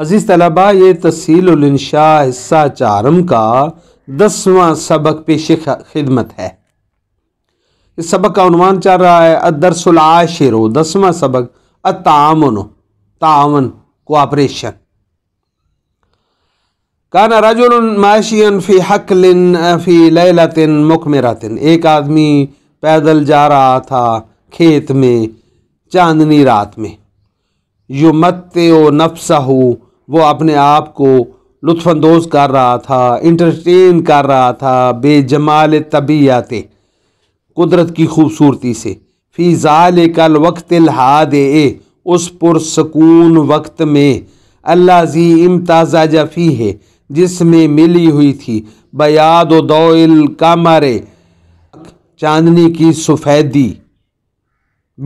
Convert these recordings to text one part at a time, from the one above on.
अजीज़ तलबा ये तसीलशा हिस्सा चारम का दसवां सबक पेश खिदमत है इस सबक का अनुमान चल रहा है अदरसलाशिर दसवां सबक अतामन तावन कोऑपरेशन काना रजुल माशियन फ़ी हकलिन फ़ी लैलतिन मुकमरातिन एक आदमी पैदल जा रहा था खेत में चांदनी रात में यो मत नफ्सा वो अपने आप को लुफानंदोज कर रहा था इंटरटेन कर रहा था बेजमाल तबीयत कुदरत की खूबसूरती से ज़ाल कल वक्त हाद उस पुरसकून वक्त में अल्लाह जी इमताज़ा जफ़ी है जिसमें मिली हुई थी बयाद दौल कामरे चांदनी की सफ़ेदी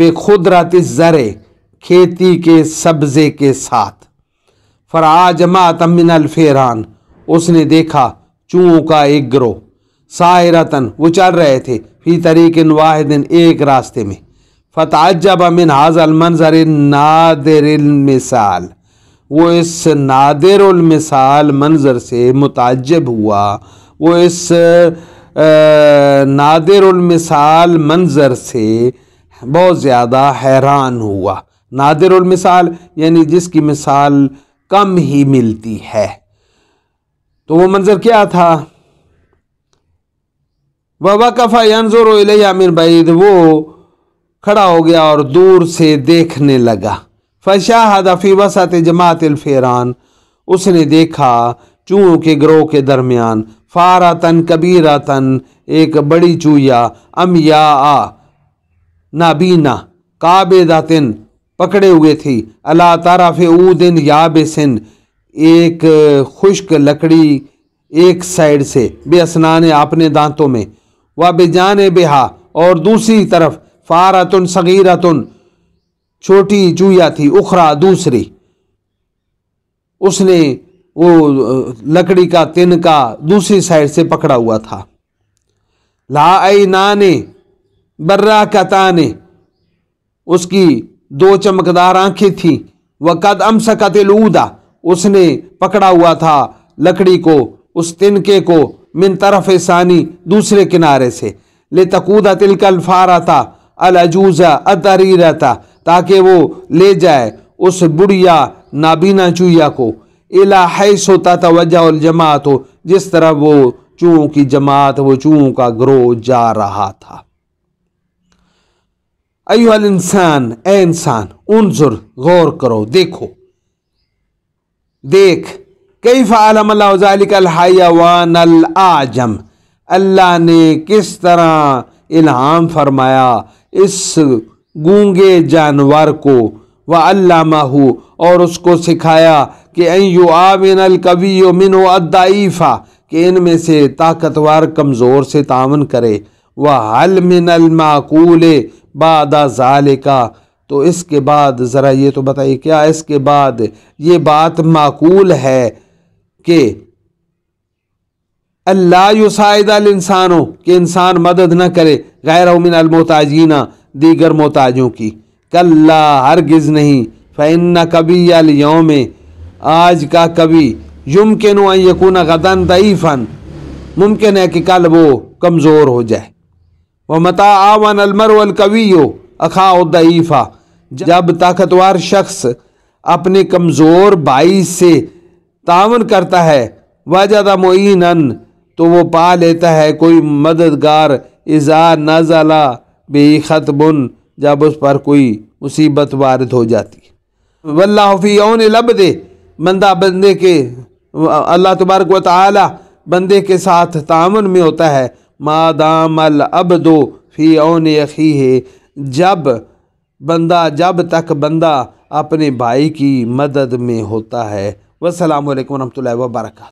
बेखुदरत ज़रे खेती के सब्ज़े के साथ फ़रा जमा फेरान उसने देखा चूहों का एक गिरोह सायरतन वो चल रहे थे फी तरीकिन वाहिदिन एक रास्ते में फ़ताजब अमिन हाजल मंजर मिसाल वो इस नादिरमिसाल मंज़र से मुताजब हुआ वो इस नादिरमिसाल मंज़र से बहुत ज़्यादा हैरान हुआ नादिरमिसाल यानी जिसकी मिसाल कम ही मिलती है तो वो मंज़र क्या था वह वकफ़ा यंजोर आमिर बैद वो खड़ा हो गया और दूर से देखने लगा फशाहद वसात वसत जमातफ़ेरान उसने देखा चूहों के ग्रोह के दरमियान फारा तन कबीरा तन एक बड़ी चूया अमया नाबीना काबेदातिन पकड़े हुए थी अल्लाह तारा फे ऊ दिन या सिन एक खुश्क लकड़ी एक साइड से बेअसनान अपने दांतों में व बेजान बेहा और दूसरी तरफ फ़ारतन सगीरतन छोटी चूया थी उखरा दूसरी उसने वो लकड़ी का तिन का दूसरी साइड से पकड़ा हुआ था ला नाने बर्रा कताने उसकी दो चमकदार आंखें थीं वह कद अम लूदा उसने पकड़ा हुआ था लकड़ी को उस तिनके को मिन तरफ सानी दूसरे किनारे से ले तकूदा तिलकल फारा था अलजूजा अतरी रहता ताकि वो ले जाए उस बुढ़िया नाबीना चूया को इला हैस होता तोजा जमात हो जिस तरह वो चूँ की जमात वो चूँ का ग्रोह जा रहा था अयल इंसान ए इंसान उनजुर गौर करो देखो देख कई अल आजम अल्लाह ने किस तरह इल्हाम फरमाया इस गूंगे जानवर को व अल्लामाहू और उसको सिखाया कि अयु आमिन अलकवी मिन अदाइफा कि इनमें से ताकतवर कमज़ोर से तावन करे व हल मिन अलमाकूल बादा का तो इसके बाद ज़रा ये तो बताइए क्या इसके बाद ये बात माकूल है कि अल्लासाइदाल के इंसान मदद न करे गैर उमिन अलमोताजीना दीगर मोताजों की कल्ला हरगिज़ नहीं फ़ैन कभी यौम आज का कभी युमकिन यकून गदन दई फ़न मुमकिन है कि कल वो कमज़ोर हो जाए व मता आवन अलमरवलकवीयो अखाउदीफ़ा जब ताकतवर शख्स अपने कमज़ोर भाई से तावन करता है वजदा मोइनन तो वो पा लेता है कोई मददगार इज़ा नज़ला बुन जब उस पर कोई मुसीबत वारद हो जाती वल्लाफ़ी ओन लब दे बंदा बंदे के अल्लाह तबारक वाली बंदे के साथ तावन में होता है मादामल दो फी ओन यखी है जब बंदा जब तक बंदा अपने भाई की मदद में होता है वसलम वरहमल वर्का